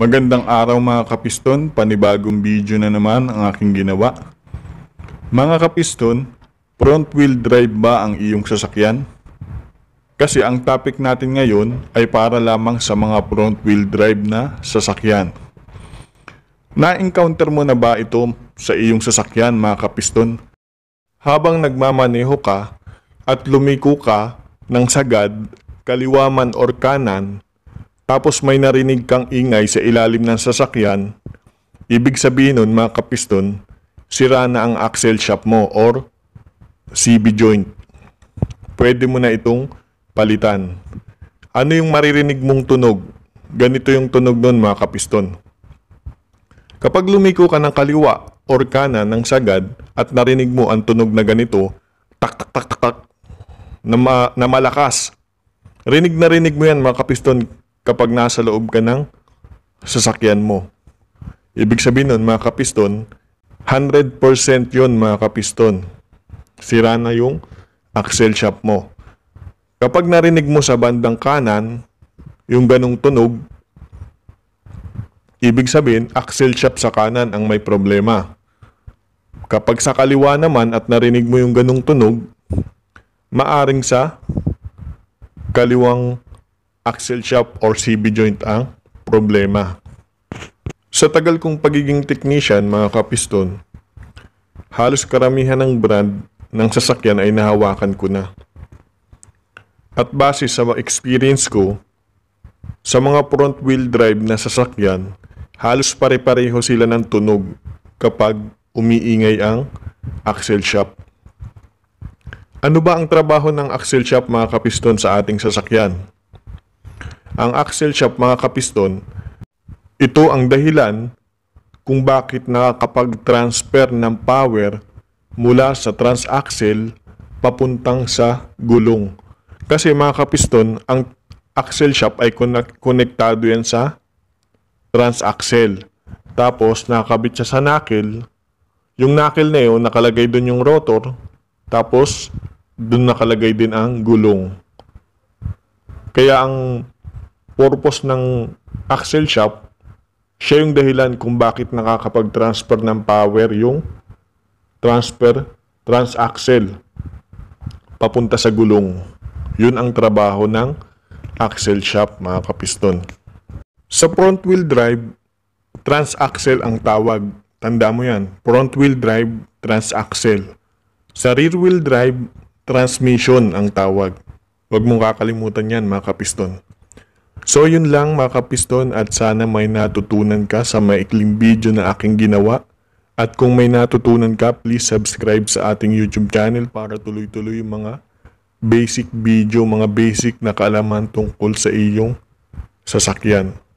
Magandang araw mga kapiston, panibagong video na naman ang aking ginawa. Mga kapiston, front wheel drive ba ang iyong sasakyan? Kasi ang topic natin ngayon ay para lamang sa mga front wheel drive na sasakyan. Na-encounter mo na ba ito sa iyong sasakyan mga kapiston? Habang nagmamaneho ka at lumiko ka ng sagad, kaliwaman or kanan, tapos may narinig kang ingay sa ilalim ng sasakyan, ibig sabihin nun mga kapiston, sira na ang axle shaft mo or CB joint. Pwede mo na itong palitan. Ano yung maririnig mong tunog? Ganito yung tunog nun mga kapiston. Kapag lumiko ka ng kaliwa or kanan ng sagad at narinig mo ang tunog na ganito, tak tak tak tak tak, na, ma- na malakas. Rinig na rinig mo yan mga kapiston kapag nasa loob ka ng sasakyan mo. Ibig sabihin nun, mga kapiston, 100% yon mga kapiston. Sira na yung axle shaft mo. Kapag narinig mo sa bandang kanan, yung ganong tunog, ibig sabihin, axle shaft sa kanan ang may problema. Kapag sa kaliwa naman at narinig mo yung ganong tunog, maaring sa kaliwang axle shaft or CB joint ang problema. Sa tagal kong pagiging technician mga kapiston, halos karamihan ng brand ng sasakyan ay nahawakan ko na. At base sa experience ko, sa mga front wheel drive na sasakyan, halos pare-pareho sila ng tunog kapag umiingay ang axle shaft. Ano ba ang trabaho ng axle shaft mga kapiston sa ating sasakyan? ang axle shaft mga kapiston, ito ang dahilan kung bakit nakakapag-transfer ng power mula sa transaxle papuntang sa gulong. Kasi mga kapiston, ang axle shaft ay konektado yan sa transaxle. Tapos nakabit siya sa knuckle. Yung knuckle na yun, nakalagay doon yung rotor. Tapos doon nakalagay din ang gulong. Kaya ang purpose ng axle shaft, siya yung dahilan kung bakit nakakapag-transfer ng power yung transfer transaxle papunta sa gulong. Yun ang trabaho ng axle shaft mga kapiston. Sa front wheel drive, transaxle ang tawag. Tanda mo yan. Front wheel drive, transaxle. Sa rear wheel drive, transmission ang tawag. Huwag mong kakalimutan yan mga kapiston. So yun lang mga kapiston at sana may natutunan ka sa maikling video na aking ginawa. At kung may natutunan ka, please subscribe sa ating YouTube channel para tuloy-tuloy mga basic video, mga basic na kaalaman tungkol sa iyong sasakyan.